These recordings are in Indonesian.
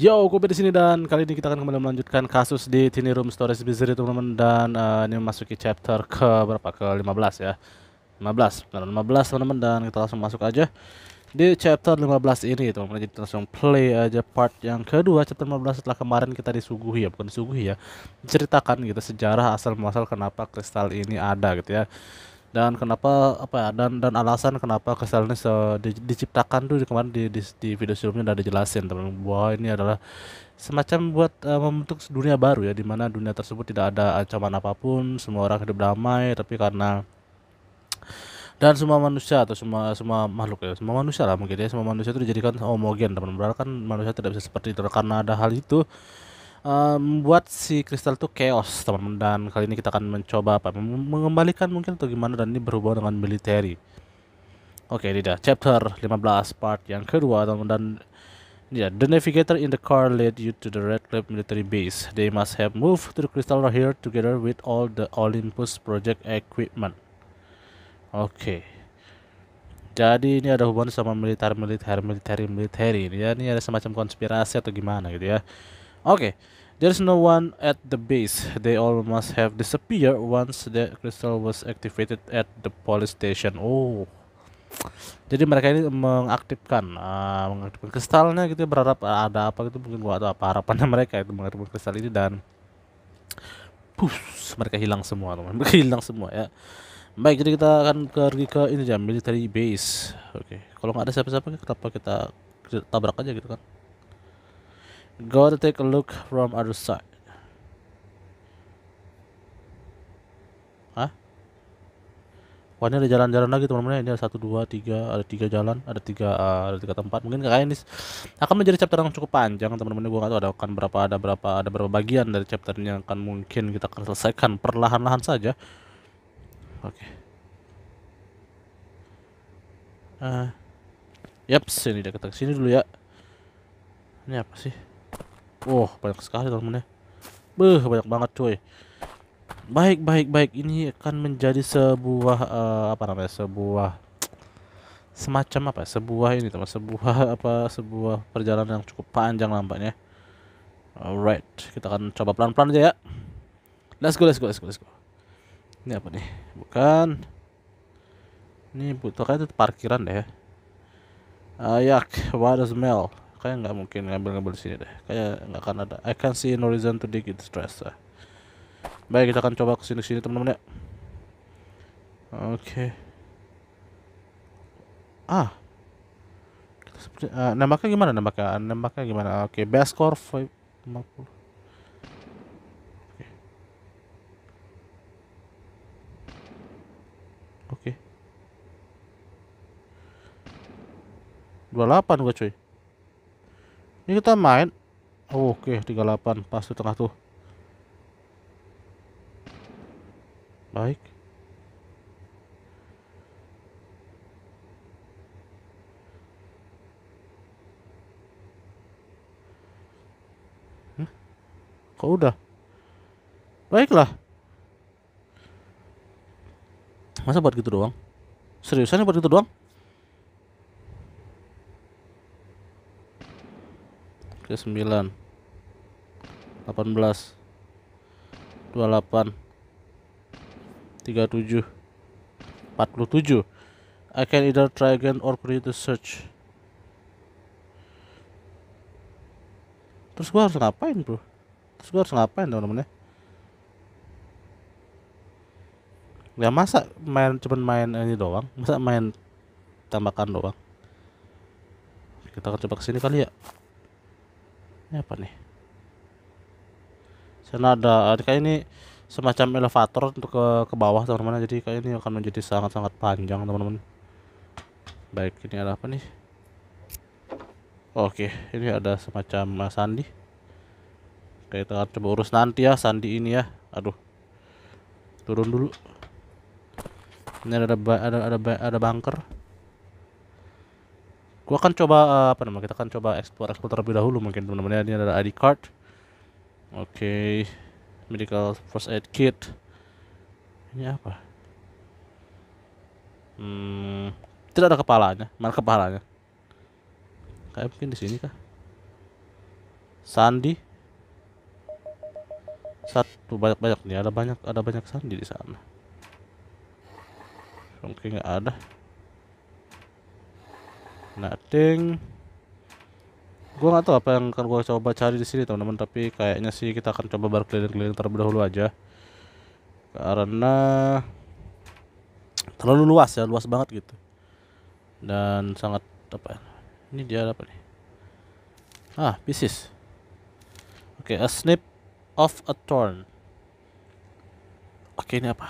Yo, gue di sini dan kali ini kita akan kembali melanjutkan kasus di Tiny Room Stories Misery teman-teman dan uh, ini memasuki chapter ke berapa ke 15 ya. 15, benar 15 teman-teman dan kita langsung masuk aja di chapter 15 ini teman-teman jadi kita langsung play aja part yang kedua chapter 15 setelah kemarin kita disuguhi ya bukan disuguhi ya ceritakan gitu sejarah asal muasal kenapa kristal ini ada gitu ya dan kenapa apa ya, dan dan alasan kenapa ini se di, diciptakan tuh kemarin di, di di video sebelumnya udah dijelasin teman bahwa ini adalah semacam buat uh, membentuk dunia baru ya dimana dunia tersebut tidak ada ancaman apapun semua orang hidup damai tapi karena dan semua manusia atau semua semua makhluk ya semua manusia lah mungkin ya semua manusia itu dijadikan homogen teman-teman kan manusia tidak bisa seperti itu karena ada hal itu membuat membuat si kristal itu chaos teman-teman dan kali ini kita akan mencoba apa mengembalikan mungkin atau gimana dan ini berhubungan dengan military oke okay, ini lima chapter 15 part yang kedua teman-teman dan ya dia the navigator in the car led you to the red cliff military base they must have moved to the crystal here together with all the olympus project equipment oke okay. Jadi ini ada hubungan sama militer, militer, militer, militer ini ya. Ini ada semacam konspirasi atau gimana gitu ya. Oke, Okay, there's no one at the base. They all must have disappeared once the crystal was activated at the police station. Oh, jadi mereka ini mengaktifkan uh, mengaktifkan kristalnya gitu ya, berharap ada apa gitu mungkin gua atau apa harapannya mereka itu mengaktifkan kristal ini dan push mereka hilang semua teman mereka hilang semua ya baik jadi kita akan pergi ke ini ya military base oke okay. kalau nggak ada siapa-siapa kenapa kita tabrak aja gitu kan Go to take a look from other side. Hah? Wah ini ada jalan-jalan lagi teman-teman. Ya. Ini ada satu dua tiga ada tiga jalan, ada tiga uh, ada tiga tempat. Mungkin kayak ini akan menjadi chapter yang cukup panjang teman-teman. Gue nggak tahu ada akan berapa ada berapa ada berapa bagian dari chapter ini yang akan mungkin kita akan selesaikan perlahan-lahan saja. Oke. Okay. Uh, eh, yep, sini dekat sini dulu ya. Ini apa sih? Oh, banyak sekali teman-teman ya. Beuh, banyak banget cuy. Baik, baik, baik. Ini akan menjadi sebuah uh, apa namanya? Sebuah semacam apa? Ya? Sebuah ini teman, sebuah apa? Sebuah perjalanan yang cukup panjang nampaknya. Alright, kita akan coba pelan-pelan aja ya. Let's go, let's go, let's go, let's go. Ini apa nih? Bukan. Ini butuh kayak itu parkiran deh ya. Ayak, what a smell kayak nggak mungkin ngambil ngambil sini deh kayak nggak akan ada I can see no reason to dig it stress lah. baik kita akan coba kesini sini teman-teman ya oke ah seperti uh, nembaknya gimana nembaknya nembaknya gimana oke best score five oke puluh okay. 28 gua cuy ini kita main. Oh, Oke, okay, 38 pas di tengah tuh. Baik. Hmm? Kok udah? Baiklah. Masa buat gitu doang? Seriusan ya buat gitu doang? Oke, 9. 18. 28. 37. 47. I can either try again or create a search. Terus gua harus ngapain, Bro? Terus gua harus ngapain, teman-teman ya? Ya masa main cuman main ini doang? Masa main tambahkan doang? Kita akan coba kesini kali ya ini apa nih sana ada kayak ini semacam elevator untuk ke ke bawah teman-teman jadi kayak ini akan menjadi sangat-sangat panjang teman-teman baik ini ada apa nih oke ini ada semacam eh, sandi kita akan coba urus nanti ya sandi ini ya. Aduh. Turun dulu. Ini ada ada ada ada, ada bunker gua akan coba uh, apa namanya kita akan coba explore explore terlebih dahulu mungkin teman-teman ya ini ada ID card oke okay. medical first aid kit ini apa hmm, tidak ada kepalanya mana kepalanya kayak mungkin di sini kah sandi satu banyak banyak nih ada banyak ada banyak sandi di sana mungkin nggak ada nothing gue nggak tahu apa yang akan gue coba cari di sini teman-teman tapi kayaknya sih kita akan coba berkeliling-keliling terlebih dahulu aja karena terlalu luas ya luas banget gitu dan sangat apa ya, ini dia apa nih ah bisnis. oke okay, a snip of a thorn oke okay, ini apa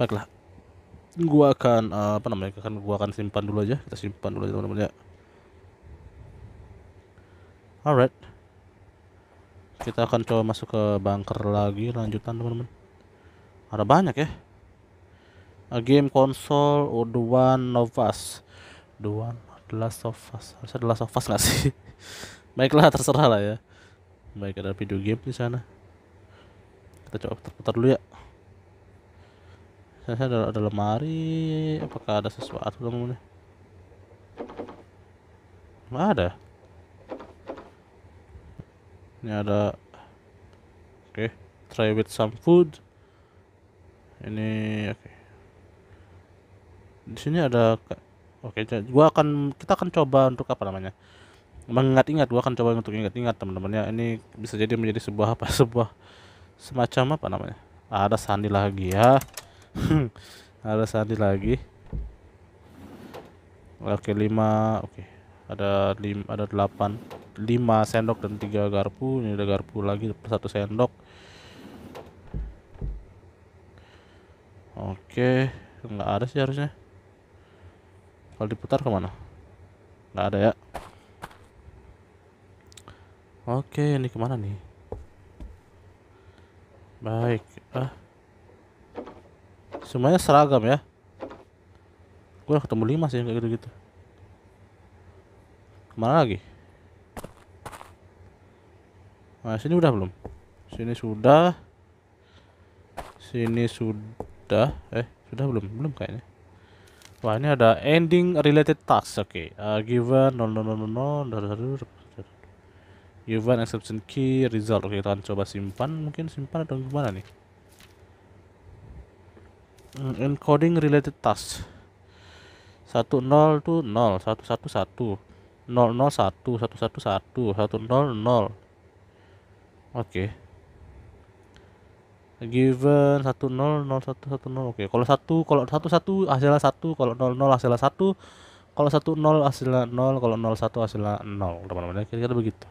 baiklah gua akan uh, apa namanya akan gua akan simpan dulu aja kita simpan dulu aja teman-teman ya alright kita akan coba masuk ke bunker lagi lanjutan teman-teman ada banyak ya A game console or the one of us the one the last of us harusnya the last of us gak sih baiklah terserah lah ya baik ada video game di sana kita coba putar-putar dulu ya saya ada, ada lemari apakah ada sesuatu belum ini nggak ada ini ada oke okay. try with some food ini oke okay. di sini ada oke okay, gua akan kita akan coba untuk apa namanya mengingat-ingat gua akan coba untuk ingat-ingat teman teman ya ini bisa jadi menjadi sebuah apa sebuah semacam apa namanya ada sandi lagi ya ada Sandi lagi oke lima, oke ada lim ada delapan, lima sendok dan tiga garpu ini ada garpu lagi satu sendok oke nggak ada sih harusnya kalau diputar kemana nggak ada ya oke ini kemana nih baik ah semuanya seragam ya gue ketemu lima sih kayak gitu-gitu kemana lagi nah sini udah belum sini sudah sini sudah eh sudah belum belum kayaknya wah ini ada ending related task oke okay. uh, given no no no no no given exception key result oke okay, kita akan coba simpan mungkin simpan atau gimana nih Mm, encoding related task 10 tuh 0 111 001 111 100 oke okay. given 10 0110 oke okay. kalau 1 kalau 11 hasilnya 1 kalau 00 hasilnya 1 kalau 10 hasilnya 0 kalau 01 hasilnya 0 teman-teman kira-kira begitu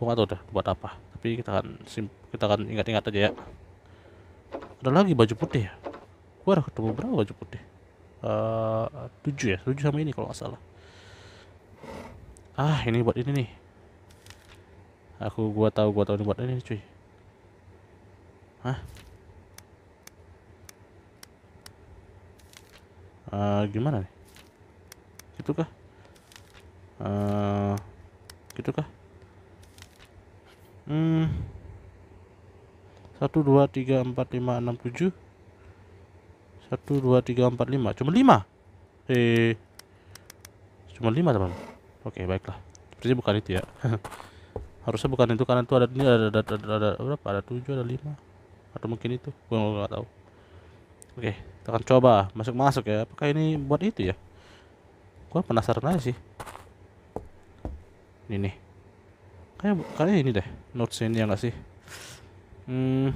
gua enggak tahu deh buat apa tapi kita akan kita akan ingat-ingat aja ya ada lagi baju putih ya gua udah ketemu berapa baju putih eh, uh, 7 ya 7 sama ini kalau nggak salah ah ini buat ini nih aku gua tahu gua tahu ini buat ini cuy hah uh, gimana nih gitu kah uh, eh, gitu kah hmm satu dua tiga empat lima enam tujuh satu dua tiga empat lima cuma lima eh cuma lima teman oke okay, baiklah seperti bukan itu ya harusnya bukan itu karena itu ada ini ada ada ada, ada berapa ada tujuh ada lima atau mungkin itu gue nggak tahu oke okay, kita akan coba masuk masuk ya apakah ini buat itu ya gue penasaran aja sih ini nih kayak kayaknya ini deh notes ini ya nggak sih Hmm.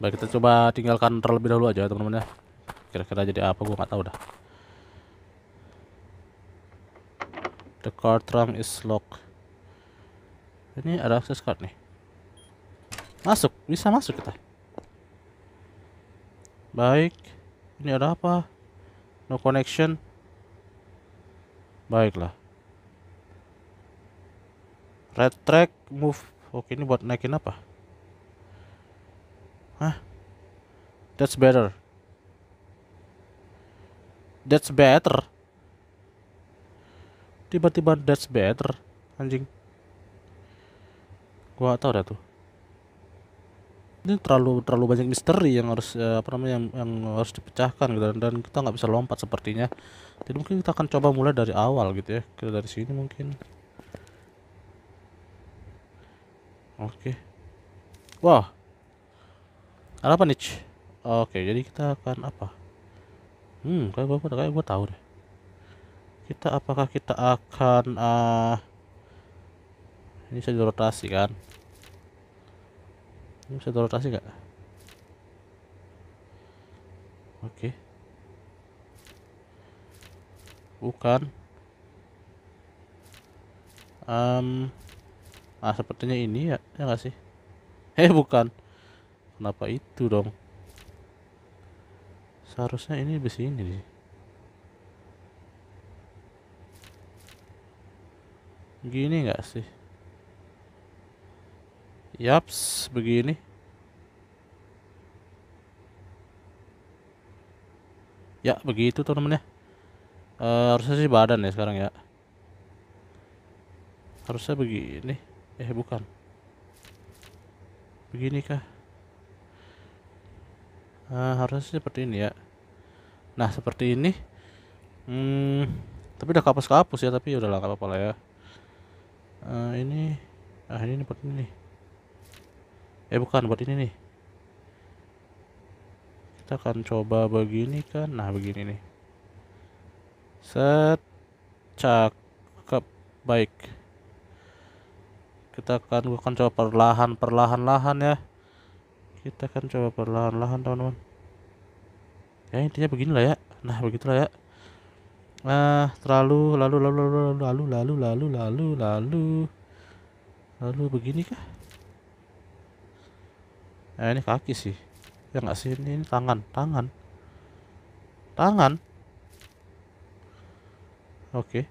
Baik kita coba tinggalkan terlebih dahulu aja teman-teman ya. Kira-kira jadi apa gue nggak tahu dah. The card trunk is locked. Ini ada akses card nih. Masuk, bisa masuk kita. Baik. Ini ada apa? No connection. Baiklah. Red track move. Oke, ini buat naikin apa? Hah? That's better. That's better. Tiba-tiba that's better. Anjing. Gua tahu dah tuh ini terlalu terlalu banyak misteri yang harus eh, apa namanya yang, yang harus dipecahkan gitu dan, dan kita nggak bisa lompat sepertinya jadi mungkin kita akan coba mulai dari awal gitu ya kita dari sini mungkin oke okay. wah apa nih oke okay, jadi kita akan apa hmm kayak gue kayak gue tahu deh kita apakah kita akan uh, ini saya rotasi kan ini bisa rotasi nggak oke bukan um, ah sepertinya ini ya ya nggak sih eh bukan kenapa itu dong seharusnya ini di sini nih gini nggak sih Yaps, begini. Ya, begitu teman-teman ya. Uh, eh, harusnya sih badan ya sekarang ya. Harusnya begini. Eh, bukan. Begini kah? Uh, eh, harusnya seperti ini ya. Nah, seperti ini. Hmm, tapi udah kapas kapus ya, tapi udah ya udahlah, apa-apa lah ya. Uh, ini, ah ini seperti ini eh bukan buat ini nih kita akan coba begini kan nah begini nih set cakep baik kita akan gua akan coba perlahan perlahan lahan ya kita akan coba perlahan lahan teman-teman ya intinya beginilah ya nah begitulah ya nah terlalu lalu lalu lalu lalu lalu lalu lalu lalu lalu begini kah Nah, ini kaki sih. Ya nggak sih ini, ini tangan, tangan. Tangan. Oke. Okay.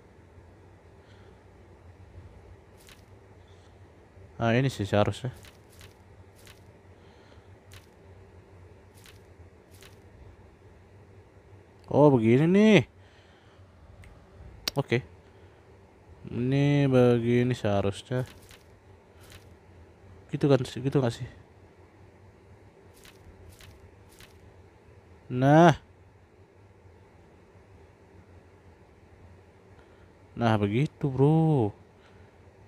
Nah, ini sih seharusnya. Oh, begini nih. Oke. Okay. Ini begini seharusnya. Gitu kan, gitu nggak sih? Nah. Nah, begitu, Bro.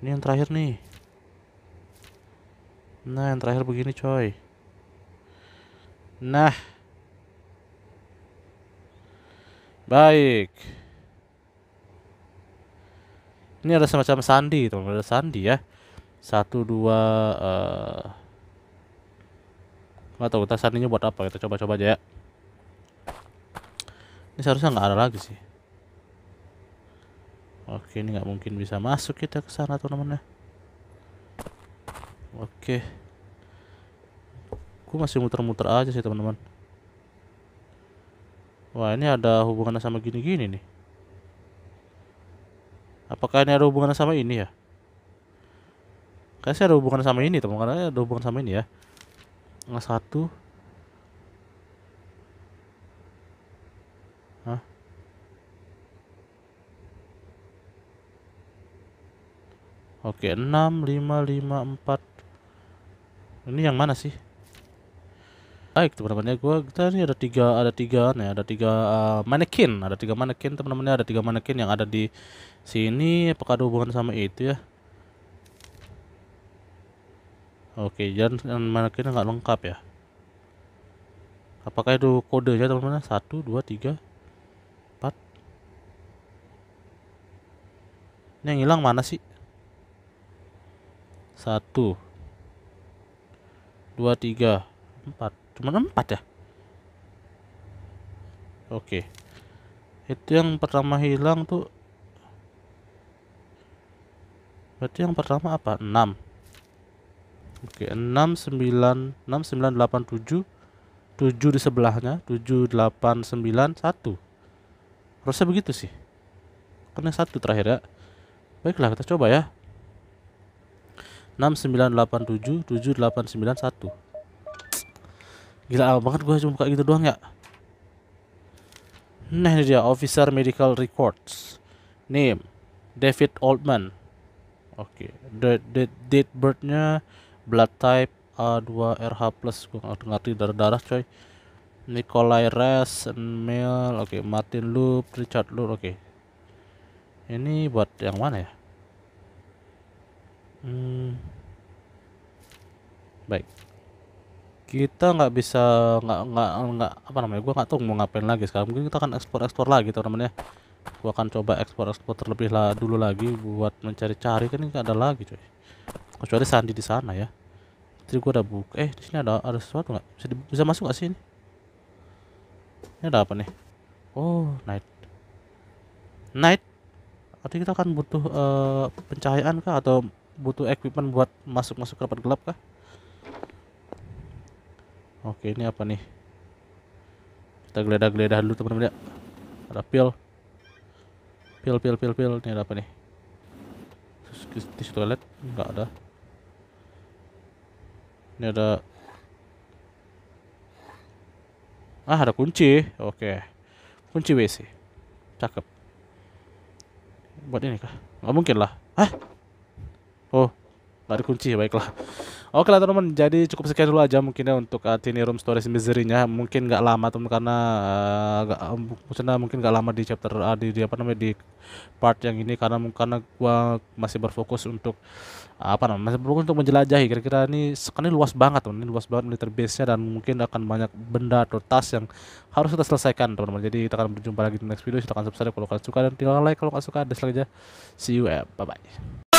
Ini yang terakhir nih. Nah, yang terakhir begini, coy. Nah. Baik. Ini ada semacam sandi, teman teman ada sandi ya. Satu dua uh... nggak tahu kita sandinya buat apa kita coba-coba aja ya ini eh, seharusnya nggak ada lagi sih oke ini nggak mungkin bisa masuk kita ke sana teman-teman ya. oke aku masih muter-muter aja sih teman-teman wah ini ada hubungannya sama gini-gini nih apakah ini ada hubungannya sama ini ya kayaknya ada hubungan sama ini teman-teman ada hubungan sama ini ya yang satu Oke, 6 5 5 4. Ini yang mana sih? Baik, teman teman ya, gua kita ini ada tiga ada tiga nih, ada tiga uh, manekin, ada tiga manekin teman teman ya, ada tiga manekin yang ada di sini apakah ada hubungan sama itu ya? Oke, jangan manekin nggak lengkap ya. Apakah itu kodenya teman-teman? 1 2 3 empat. Ini yang hilang mana sih? satu dua tiga empat cuma empat ya oke itu yang pertama hilang tuh berarti yang pertama apa enam oke enam sembilan enam sembilan delapan tujuh tujuh di sebelahnya tujuh delapan sembilan satu harusnya begitu sih karena satu terakhir ya baiklah kita coba ya 6987-7891 gila banget gue cuma buka gitu doang ya nah ini dia officer medical records name David Oldman oke okay. date, date, date birthnya blood type A2RH plus gue nggak ngerti darah darah coy Nikolai Res Mel oke okay. Martin Loop Richard Loop oke okay. ini buat yang mana ya Hmm. Baik. Kita nggak bisa nggak nggak nggak apa namanya? Gua nggak tahu mau ngapain lagi sekarang. Mungkin kita akan ekspor-ekspor lagi teman-teman ya. Gua akan coba ekspor-ekspor terlebih lah dulu lagi buat mencari-cari kan ini nggak ada lagi coy. Kecuali sandi di sana ya. Tadi gua ada buka. Eh di sini ada ada sesuatu nggak? Bisa, bisa masuk nggak sih ini? Ini ada apa nih? Oh night. Night. Artinya kita akan butuh uh, pencahayaan kah atau butuh equipment buat masuk-masuk ke tempat gelap kah? Oke, ini apa nih? Kita geledah-geledah dulu teman-teman ya. Ada pil. Pil, pil, pil, pil. Ini ada apa nih? Tisu toilet? Enggak ada. Ini ada Ah, ada kunci. Oke. Kunci WC. Cakep. Buat ini kah? Enggak mungkin lah. Hah? ada kunci, baiklah oke lah teman-teman jadi cukup sekian dulu aja mungkin ya untuk uh, Tiny Room Storage Misery-nya mungkin nggak lama teman karena uh, eh, gak, eh, mungkin nggak lama di chapter uh, di, di apa namanya di part yang ini karena karena gua masih berfokus untuk uh, apa namanya masih berfokus untuk menjelajahi kira-kira ini sekarang ini luas banget teman ini luas banget militer base-nya dan mungkin akan banyak benda atau tas yang harus kita selesaikan teman-teman jadi kita akan berjumpa lagi di next video silahkan subscribe kalau kalian suka dan tinggal like kalau kalian suka dislike aja see you ya bye bye